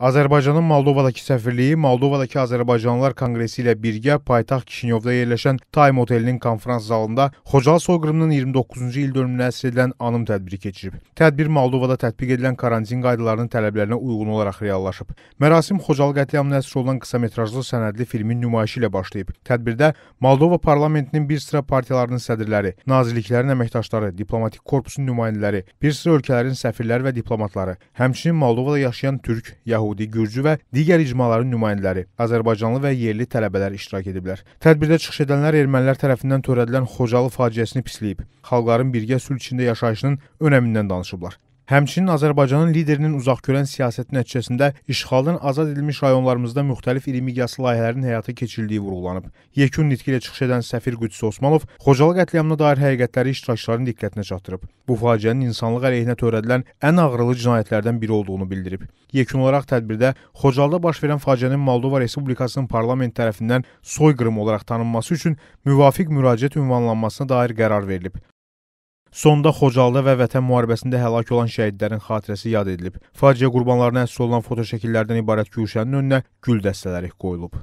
Azərbaycanın Moldovadakı səfirliyi Moldovadakı Azərbaycanlılar Konqresi ilə birgə paytaxt Kişinyovda yerləşən Time otelinin konfrans zalında Xocalı soyqırımının 29-cu il dönümünə həsr edilən anım tədbiri keçirib. Tədbir Moldovada tətbiq edilən karantin qaydalarının tələblərinə uyğun olaraq reallaşıb. Mərasim Xocalı qətliamına həsr olunan qısametrajlı sənədli filmin nümayişi ilə başlayıb. Tədbirdə Moldova parlamentinin bir sıra partiyalarının sədrləri, nazirliklərin əməkdaşları, diplomatik korpusun nümayəndələri, bir sıra ölkələrin səfirləri və diplomatları, həmçinin Moldovada yaşayan türk, yəhudi Yəhudi, Gürcü və digər icmaların nümayəndələri, Azərbaycanlı və yerli tələbələr iştirak ediblər. Tədbirdə çıxış edənlər ermənilər tərəfindən törədilən Xocalı faciəsini pisləyib, xalqların birgə sülh içində yaşayışının önəmindən danışıblar. Həmçinin Azərbaycanın liderinin uzaqgörən siyasəti nəticəsində işğaldan azad edilmiş rayonlarımızda müxtəlif iri miqyaslı layihələrin həyata keçirildiyi vurğulanıb. Yekun nitqi ilə çıxış edən səfir Qüdsi Osmanov Xocalı qətliamına dair həqiqətləri iştirakçıların diqqətinə çatdırıb. Bu faciənin insanlıq əleyhinə törədilən ən ağrılı cinayətlərdən biri olduğunu bildirib. Yekun olaraq tədbirdə Xocalıda baş verən faciənin Moldova Respublikasının parlament tərəfindən soyqırım olaraq tanınması üçün müvafiq müraciət ünvanlanmasına dair qərar verilib. Sonda Xocalıda və Vətən müharibəsində həlak olan şəhidlərin xatirəsi yad edilib. Faciə qurbanlarına həsr olunan fotoşəkillərdən ibarət güşənin önünə gül dəstələri qoyulub.